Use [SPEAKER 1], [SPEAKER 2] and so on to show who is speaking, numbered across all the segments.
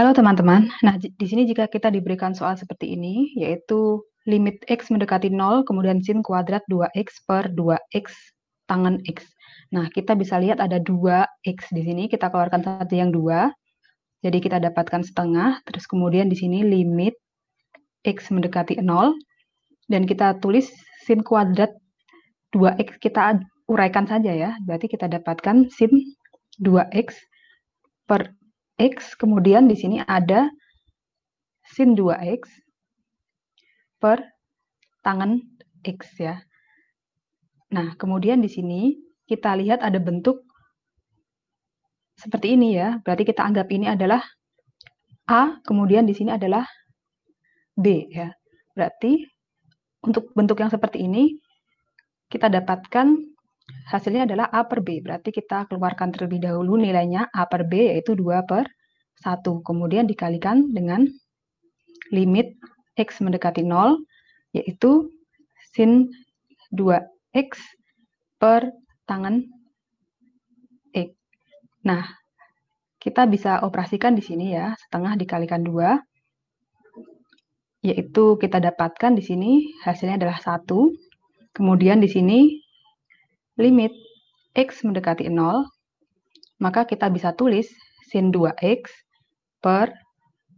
[SPEAKER 1] Halo teman-teman. Nah, di sini jika kita diberikan soal seperti ini, yaitu limit X mendekati 0, kemudian sin kuadrat 2X per 2X tangan X. Nah, kita bisa lihat ada 2X di sini. Kita keluarkan satu yang dua. Jadi kita dapatkan setengah, terus kemudian di sini limit X mendekati 0. Dan kita tulis sin kuadrat 2X, kita uraikan saja ya. Berarti kita dapatkan sin 2X per X, kemudian di sini ada sin 2X per tangan X ya. Nah, kemudian di sini kita lihat ada bentuk seperti ini ya. Berarti kita anggap ini adalah A, kemudian di sini adalah B ya. Berarti untuk bentuk yang seperti ini kita dapatkan hasilnya adalah A per B. Berarti kita keluarkan terlebih dahulu nilainya A per B yaitu 2 per 1. Kemudian dikalikan dengan limit X mendekati 0 yaitu sin 2X per tangan X. Nah, kita bisa operasikan di sini ya, setengah dikalikan 2 yaitu kita dapatkan di sini hasilnya adalah 1. Kemudian di sini limit x mendekati 0, maka kita bisa tulis sin 2x per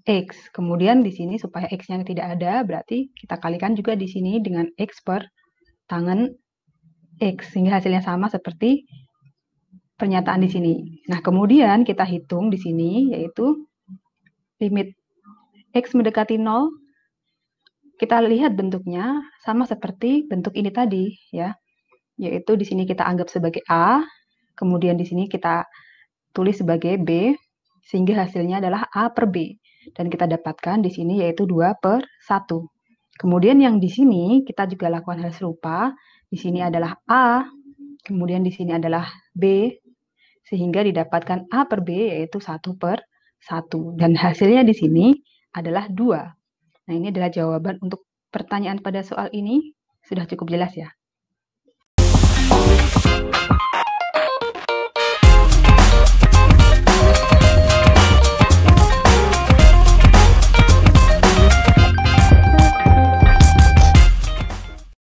[SPEAKER 1] X. Kemudian di sini supaya X-nya tidak ada, berarti kita kalikan juga di sini dengan X per tangan X. Sehingga hasilnya sama seperti pernyataan di sini. Nah, kemudian kita hitung di sini, yaitu limit X mendekati 0. Kita lihat bentuknya sama seperti bentuk ini tadi, ya yaitu di sini kita anggap sebagai A, kemudian di sini kita tulis sebagai B, sehingga hasilnya adalah A per B. Dan kita dapatkan di sini yaitu 2 per 1. Kemudian yang di sini kita juga lakukan hal serupa. Di sini adalah A, kemudian di sini adalah B, sehingga didapatkan A per B yaitu 1 per 1. Dan hasilnya di sini adalah 2. Nah ini adalah jawaban untuk pertanyaan pada soal ini. Sudah cukup jelas ya?